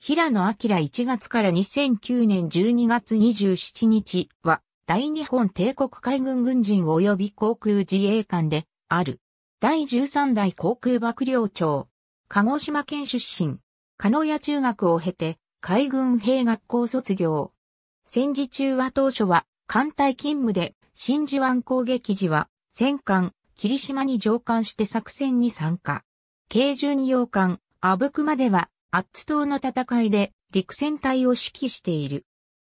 平野明1月から2009年12月27日は、大日本帝国海軍軍人及び航空自衛官で、ある。第13代航空幕僚長。鹿児島県出身。鹿屋中学を経て、海軍兵学校卒業。戦時中は当初は、艦隊勤務で、真珠湾攻撃時は、戦艦、霧島に上艦して作戦に参加。軽巡洋艦、阿武隈では、アッツ島の戦いで陸戦隊を指揮している。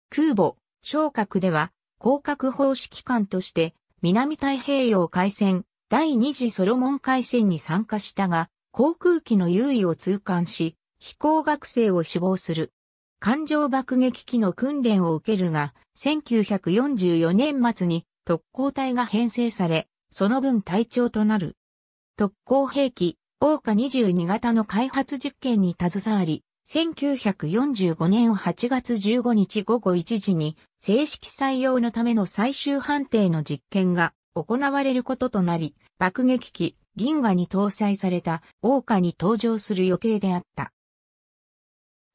空母、昇格では、広角方式艦として、南太平洋海戦、第二次ソロモン海戦に参加したが、航空機の優位を痛感し、飛行学生を死亡する。艦上爆撃機の訓練を受けるが、1944年末に特攻隊が編成され、その分隊長となる。特攻兵器、桜花22型の開発実験に携わり、1945年8月15日午後1時に正式採用のための最終判定の実験が行われることとなり、爆撃機銀河に搭載された大岡に登場する予定であった。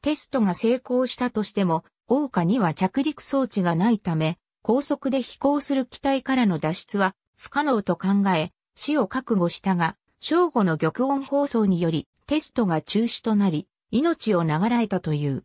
テストが成功したとしても、大岡には着陸装置がないため、高速で飛行する機体からの脱出は不可能と考え、死を覚悟したが、正午の玉音放送によりテストが中止となり、命を流らえたという。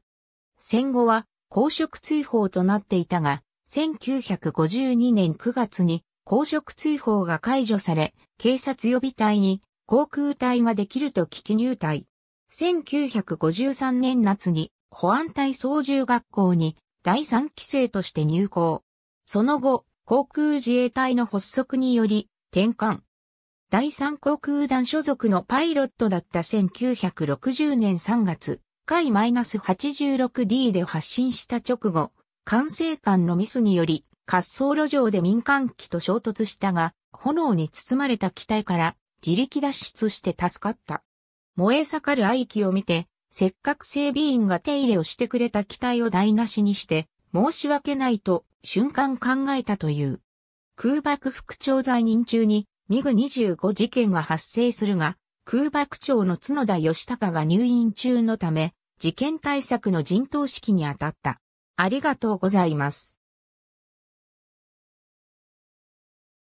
戦後は公職追放となっていたが、1952年9月に公職追放が解除され、警察予備隊に航空隊ができると危機入隊。1953年夏に保安隊操縦学校に第3期生として入校。その後、航空自衛隊の発足により、転換、第三航空団所属のパイロットだった1960年3月、海 -86D で発進した直後、管制官のミスにより、滑走路上で民間機と衝突したが、炎に包まれた機体から自力脱出して助かった。燃え盛る愛機を見て、せっかく整備員が手入れをしてくれた機体を台無しにして、申し訳ないと瞬間考えたという。空爆副長在任中にミグ25事件が発生するが、空爆長の角田義隆が入院中のため、事件対策の陣頭指揮に当たった。ありがとうございます。